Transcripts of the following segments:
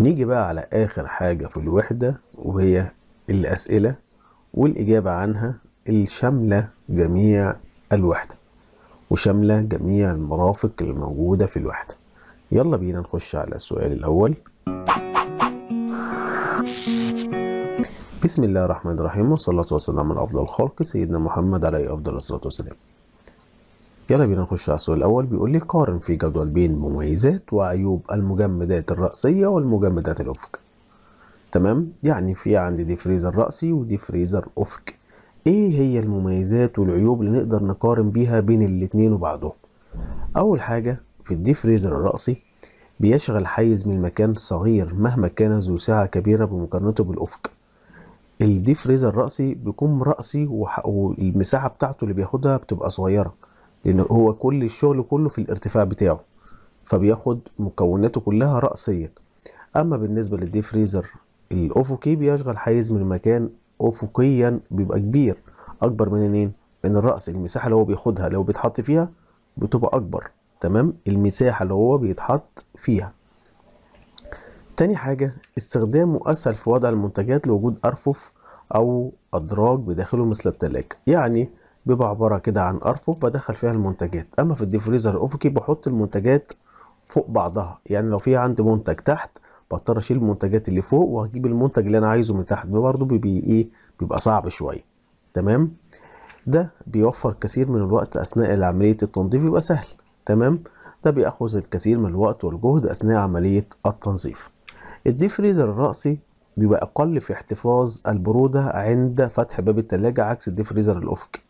نيجي بقى على آخر حاجة في الوحدة وهي الأسئلة والإجابة عنها الشاملة جميع الوحدة وشاملة جميع المرافق الموجودة في الوحدة يلا بينا نخش على السؤال الأول بسم الله الرحمن الرحيم والصلاة والسلام على أفضل الخلق سيدنا محمد عليه أفضل الصلاة والسلام يلا بينا نخش على السؤال الاول بيقول لي قارن في جدول بين مميزات وعيوب المجمدات الرأسية والمجمدات الافق تمام يعني في عندي دي فريزر رأسي ودي فريزر أفقي ايه هي المميزات والعيوب اللي نقدر نقارن بيها بين الاتنين وبعضهم اول حاجة في الدي فريزر الرأسي بيشغل حيز من مكان صغير مهما كان ذو سعة كبيرة بمقارنته بالأفق الدي فريزر الرأسي بيكون رأسي والمساحة بتاعته اللي بياخدها بتبقى صغيرة لان هو كل الشغل كله في الارتفاع بتاعه فبياخد مكوناته كلها رأسيا اما بالنسبة للدي فريزر الافقي بيشغل حيز من مكان افقيا بيبقى كبير اكبر من انين من الرأس المساحة اللي هو بياخدها لو بيتحط فيها بتبقى اكبر تمام المساحة اللي هو بيتحط فيها تاني حاجة استخدامه أسهل في وضع المنتجات لوجود أرفف أو أدراج بداخله مثل التلاجة يعني بيبقى عباره كده عن ارفف بدخل فيها المنتجات اما في الديفريزر الافقي بحط المنتجات فوق بعضها يعني لو في عندي منتج تحت بضطر اشيل المنتجات اللي فوق واجيب المنتج اللي انا عايزه من تحت برضه بيبقى ايه بيبقى صعب شويه تمام ده بيوفر كثير من الوقت اثناء عمليه التنظيف يبقى سهل تمام ده بياخذ الكثير من الوقت والجهد اثناء عمليه التنظيف الديفريزر الرأسي بيبقى اقل في احتفاظ البروده عند فتح باب التلاجة عكس الديفريزر الافقي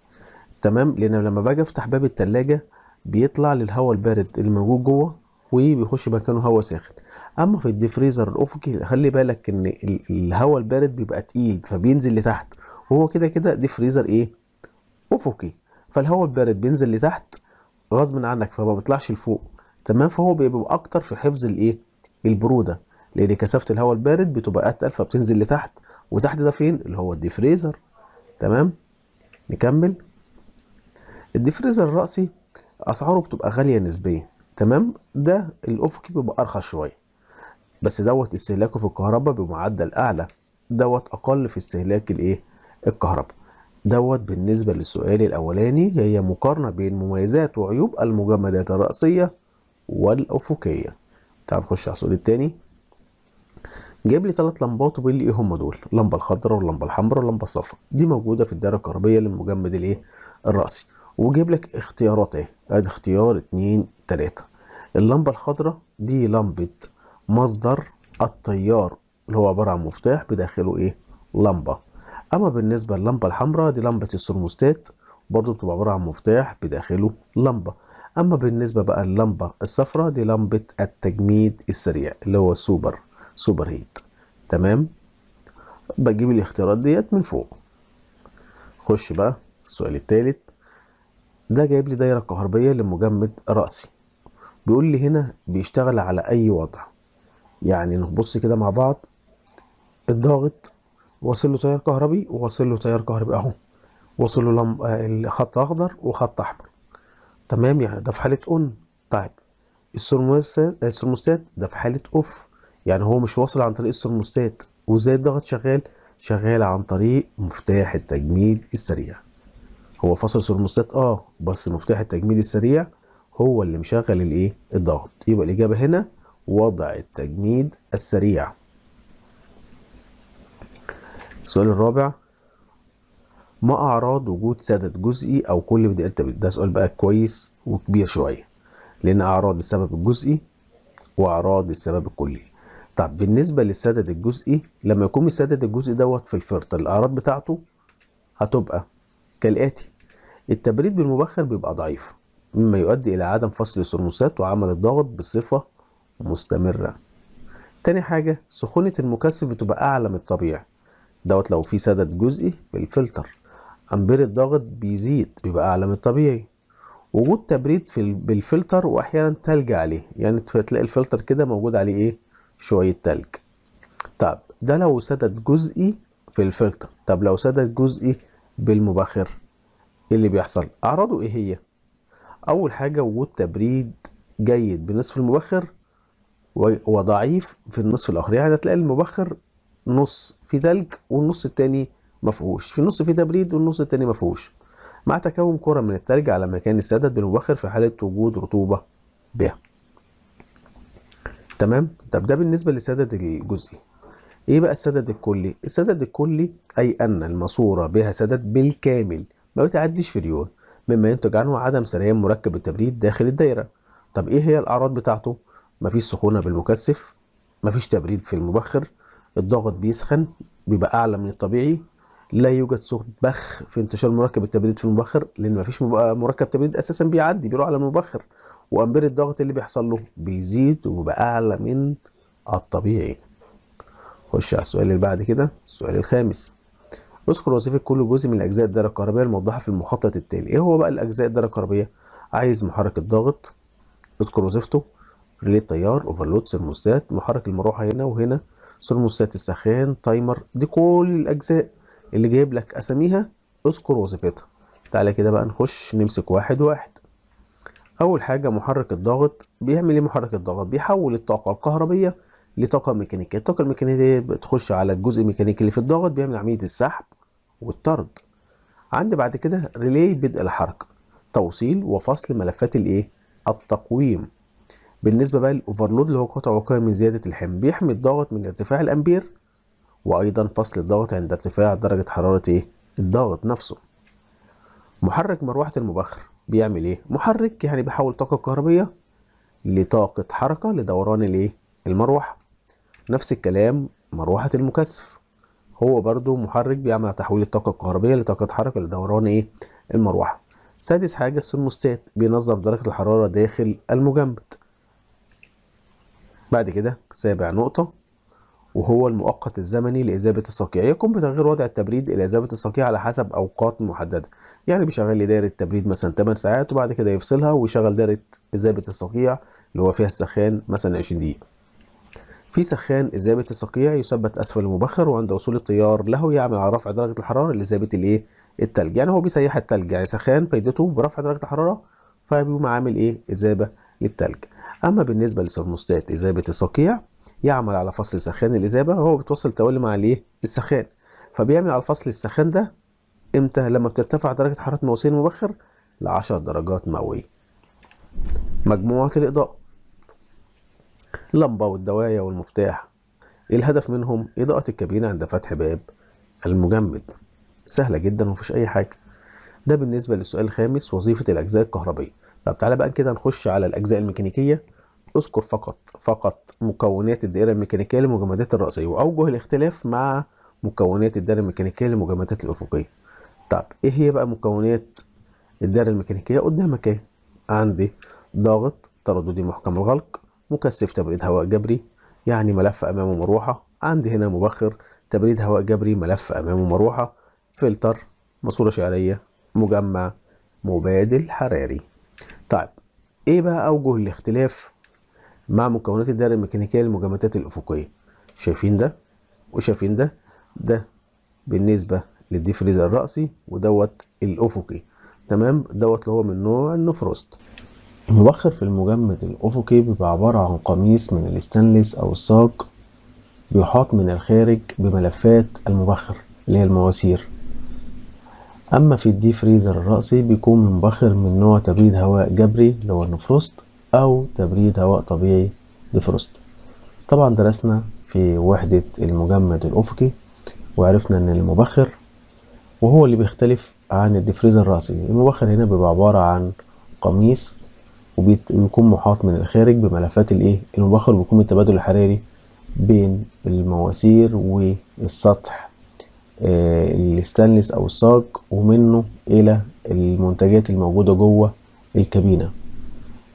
تمام لان لما باجي افتح باب التلاجة بيطلع للهواء البارد اللي موجود جوه وبيخش مكانه هواء ساخن اما في الديفريزر الافقي خلي بالك ان الهواء البارد بيبقى تقيل فبينزل لتحت وهو كده كده ديفريزر ايه افقي فالهواء البارد بينزل لتحت غصب عنك فما بيطلعش لفوق تمام فهو بيبقى اكتر في حفظ الايه البروده لان كثافه الهواء البارد بتبقى اتقل فبتنزل لتحت وتحت ده فين اللي هو الديفريزر تمام نكمل الديفريزر الرأسي أسعاره بتبقى غالية نسبيا تمام ده الأفقي بيبقى أرخص شوية بس دوت استهلاكه في الكهرباء بمعدل أعلى دوت أقل في استهلاك الإيه الكهرباء دوت بالنسبة للسؤال الأولاني هي مقارنة بين مميزات وعيوب المجمدات الرأسية والأفقية تعال نخش على السؤال التاني جايب لي ثلاث لمبات وبيقول لي ايه هم دول اللمبه الخضراء واللمبه الحمراء واللمبه الصفراء دي موجوده في الدائره الكهربيه للمجمد الايه الراسي وجيب لك اختيارات اهي ادي اختيار اتنين تلاتة اللمبة الخضراء دي لمبة مصدر التيار اللي هو عبارة عن مفتاح بداخله ايه لمبة اما بالنسبة للمبة الحمراء دي لمبة السرموستات برضو بتبقى عبارة عن مفتاح بداخله لمبة اما بالنسبة بقى اللمبة الصفراء دي لمبة التجميد السريع اللي هو السوبر سوبر هيت تمام بجيب الاختيارات ديت من فوق خش بقى السؤال التالت ده جايب لي دايره كهربيه لمجمد راسي بيقول لي هنا بيشتغل على اي وضع يعني نبص كده مع بعض الضاغط واصل له تيار كهربي وواصل له تيار كهربي اهو واصل له آه، الخط خط اخضر وخط احمر تمام يعني ده في حاله اون طيب السرموستات ده في حاله اوف يعني هو مش واصل عن طريق السرموستات وازاي الضغط شغال شغال عن طريق مفتاح التجميد السريع هو فصل سرموستات اه بس مفتاح التجميد السريع هو اللي مشغل الايه الضغط يبقى الاجابه هنا وضع التجميد السريع السؤال الرابع ما اعراض وجود سدد جزئي او كل بدائرة تبديل ده سؤال بقى كويس وكبير شويه لان اعراض السبب الجزئي واعراض السبب الكلي طب بالنسبه للسدد الجزئي لما يكون السدد الجزئي دوت في الفرط الاعراض بتاعته هتبقى كالآتي التبريد بالمبخر بيبقى ضعيف مما يؤدي إلى عدم فصل السرموسات وعمل الضغط بصفة مستمرة تاني حاجة سخونة المكثف بتبقى أعلى من الطبيعي دوت لو في سدد جزئي بالفلتر أمبير الضغط بيزيد بيبقى أعلى من الطبيعي وجود تبريد في بالفلتر واحيانا تلج عليه يعني تلاقي الفلتر كده موجود عليه ايه شويه تلج طب ده لو سدد جزئي في الفلتر طب لو سدد جزئي بالمبخر ايه اللي بيحصل اعراضه ايه هي اول حاجه وجود تبريد جيد بنصف المبخر وضعيف في النصف الاخر يعني هتلاقي المبخر نص في تلج والنص التاني مفقوش في النص في تبريد والنص التاني مفقوش مع تكون كرة من التلج على مكان السدد بالمبخر في حالة وجود رطوبة بها تمام طب ده بالنسبة للسدد الجزئي ايه بقى السدد الكلي السدد الكلي اي ان الماسوره بها سدد بالكامل ما بتعديش في اليون مما ينتج عنه عدم سريان مركب التبريد داخل الدايره طب ايه هي الاعراض بتاعته مفيش سخونه بالمكثف مفيش تبريد في المبخر الضغط بيسخن بيبقى اعلى من الطبيعي لا يوجد صوت بخ في انتشار مركب التبريد في المبخر لان مفيش مركب تبريد اساسا بيعدي بيروح على المبخر وامبير الضغط اللي بيحصل له بيزيد وبيبقى اعلى من الطبيعي خش على السؤال اللي بعد كده السؤال الخامس اذكر وظيفة كل جزء من أجزاء الدائرة الكهربية الموضحة في المخطط التالي إيه هو بقى الأجزاء الدائرة الكهربية عايز محرك الضغط اذكر وظيفته ريلي التيار اوفرلود سيرموستات محرك المروحة هنا وهنا سيرموستات السخان تايمر دي كل الأجزاء اللي جايب لك أساميها اذكر وظيفتها تعالى كده بقى نخش نمسك واحد واحد أول حاجة محرك الضغط بيعمل إيه محرك الضغط بيحول الطاقة الكهربية لطاقه ميكانيكيه الطاقه الميكانيكيه بتخش على الجزء الميكانيكي اللي في الضغط بيعمل عمليه السحب والطرد عندي بعد كده ريلي بدء الحركه توصيل وفصل ملفات الايه التقويم بالنسبه بقى للاوفرلود اللي هو قطع وقائي من زياده الحمل بيحمي الضغط من ارتفاع الامبير وايضا فصل الضغط عند ارتفاع درجه حراره ايه الضغط نفسه محرك مروحه المبخر بيعمل ايه محرك يعني بيحول طاقه كهربيه لطاقه حركه لدوران الايه المروحه نفس الكلام مروحة المكثف هو برضو محرك بيعمل تحويل الطاقة الكهربية لطاقة حركة لدوران ايه المروحة سادس حاجة السرموستات بينظم درجة الحرارة داخل المجمد بعد كده سابع نقطة وهو المؤقت الزمني لإذابة الصقيع يقوم بتغيير وضع التبريد إلى إذابة الصقيع على حسب أوقات محددة يعني بيشغل لي دايرة تبريد مثلا 8 ساعات وبعد كده يفصلها ويشغل دايرة إذابة الصقيع اللي هو فيها السخان مثلا 20 دقيقة في سخان إذابة الصقيع يثبت أسفل المبخر وعند وصول التيار له يعمل على رفع درجة الحرارة لإذابة الإيه؟ التلج، يعني هو بيسيح التلج، يعني سخان فايدته برفع درجة الحرارة فبيقوم عامل إيه؟ إذابة للتلج. أما بالنسبة لثرموستات إذابة الصقيع يعمل على فصل سخان الإذابة وهو بتوصل تولي مع الإيه؟ السخان. فبيعمل على فصل السخان ده إمتى؟ لما بترتفع درجة حرارة موسين المبخر ل 10 درجات مئوية. مجموعة الإضاءة اللمبة والدوايا والمفتاح الهدف منهم إضاءة الكابينة عند فتح باب المجمد سهلة جدا ومفيش أي حاجة ده بالنسبة للسؤال الخامس وظيفة الأجزاء الكهربية طب تعالى بقى كده نخش على الأجزاء الميكانيكية اذكر فقط فقط مكونات الدائرة الميكانيكية للمجمدات الرأسية وأوجه الاختلاف مع مكونات الدائرة الميكانيكية للمجمدات الأفقية طب إيه هي بقى مكونات الدائرة الميكانيكية قدامك إيه عندي ضغط ترددي محكم الغلق مكثف تبريد هواء جبري يعني ملف أمامه مروحة عندي هنا مبخر تبريد هواء جبري ملف أمامه مروحة فلتر ماسورة شعرية مجمع مبادل حراري طيب ايه بقى أوجه الاختلاف مع مكونات الدائرة الميكانيكية للمجمدات الأفقية شايفين ده وشايفين ده ده بالنسبة للديفريزر الرأسي ودوت الأفقي تمام دوت اللي هو من نوع النفروست المبخر في المجمد الأفقي بيبقى عبارة عن قميص من الستانلس أو الساق بيحاط من الخارج بملفات المبخر اللي هي المواسير أما في الدي فريزر الرأسي بيكون مبخر من نوع تبريد هواء جبري اللي هو النفروست أو تبريد هواء طبيعي ديفروست طبعا درسنا في وحدة المجمد الأفقي وعرفنا إن المبخر وهو اللي بيختلف عن الديفريزر الرأسي المبخر هنا بيبقى عبارة عن قميص وبيكون محاط من الخارج بملفات الايه المبخر وبيكون التبادل الحراري بين المواسير والسطح آه، الستانلس او الصاج ومنه الى المنتجات الموجوده جوه الكابينه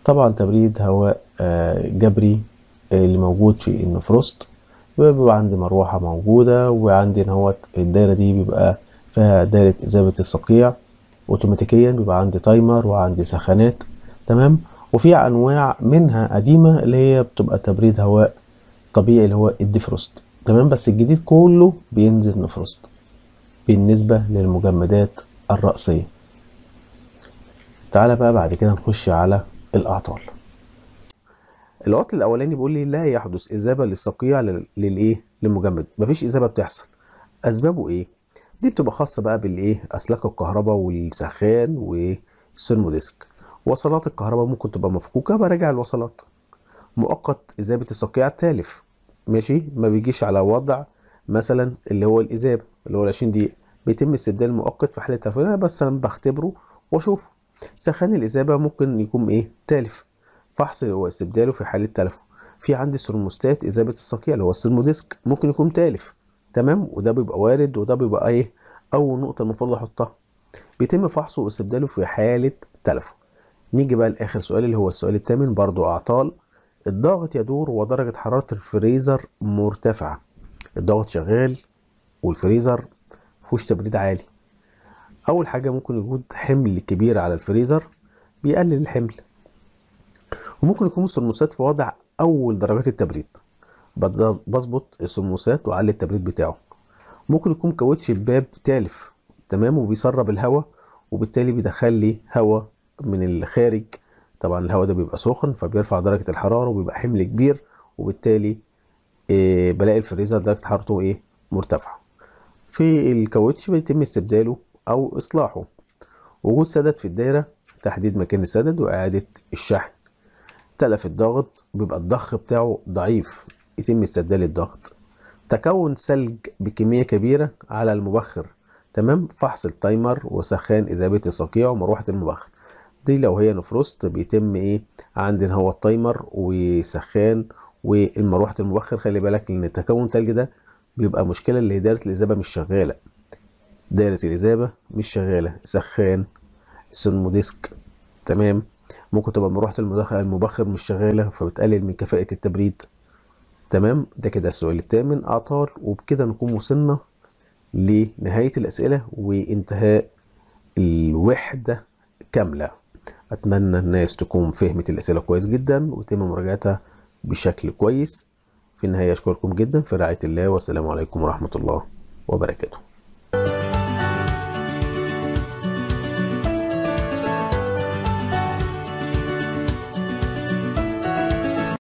طبعا تبريد هواء آه، جبري آه، اللي موجود في النفروست بيبقى عندي مروحه موجوده وعندي ان هو الدايره دي بيبقى فيها دايره اذابه الصقيع اوتوماتيكيا بيبقى عندي تايمر وعندي سخانات تمام وفي انواع منها قديمه اللي هي بتبقى تبريد هواء طبيعي اللي هو الديفروست تمام بس الجديد كله بينزل نفروست بالنسبه للمجمدات الرأسيه تعالى بقى بعد كده نخش على الاعطال العطل الاولاني بيقول لي لا يحدث اذابه للصقيع للايه للمجمد مفيش اذابه بتحصل اسبابه ايه دي بتبقى خاصه بقى بالايه اسلاك الكهرباء والسخان والسيرموديسك وصلات الكهرباء ممكن تبقى مفكوكه براجع الوصلات مؤقت اذابه الصقيع التالف ماشي ما بيجيش على وضع مثلا اللي هو الاذابه اللي هو العشرين دقيقه بيتم استبدال مؤقت في حاله التلفون انا بس انا بختبره واشوفه سخان الاذابه ممكن يكون ايه تالف فحص هو استبداله في حاله تلفه في عندي سرموستات اذابه الصقيع اللي هو السرموديسك ممكن يكون تالف تمام وده بيبقى وارد وده بيبقى ايه اول نقطه المفروض احطها بيتم فحصه واستبداله في حاله تلفه نيجي بقى لاخر سؤال اللي هو السؤال الثامن برضو اعطال الضغط يدور ودرجه حراره الفريزر مرتفعه الضغط شغال والفريزر فوش تبريد عالي اول حاجه ممكن يوجد حمل كبير على الفريزر بيقلل الحمل وممكن يكون السرموسات في وضع اول درجات التبريد بظبط السرموسات واعلي التبريد بتاعه ممكن يكون كاوتش الباب تالف تمام وبيسرب الهواء وبالتالي بيدخل لي هواء من الخارج طبعا الهواء ده بيبقى سخن فبيرفع درجه الحراره وبيبقى حمل كبير وبالتالي آه، بلاقي الفريزر درجه حرارته ايه مرتفعه في الكاوتش بيتم استبداله او اصلاحه وجود سدد في الدايره تحديد مكان السدد واعاده الشحن تلف الضغط بيبقى الضخ بتاعه ضعيف يتم استبدال الضغط تكون ثلج بكميه كبيره على المبخر تمام فحص التايمر وسخان اذابه الصقيع ومروحه المبخر دي لو هي الفروست بيتم ايه عندنا هو التايمر وسخان والمروحه المبخر خلي بالك لان تكون ثلج ده بيبقى مشكله اللي دايره الاذابه مش شغاله دايره الاذابه مش شغاله سخان ديسك تمام ممكن تبقى مروحه المبخر مش شغاله فبتقلل من كفاءه التبريد تمام ده كده السؤال الثامن اعطال وبكده نكون وصلنا لنهايه الاسئله وانتهاء الوحده كامله اتمنى الناس تكون فهمت الاسئله كويس جدا وتم مراجعتها بشكل كويس في النهايه اشكركم جدا في رعايه الله والسلام عليكم ورحمه الله وبركاته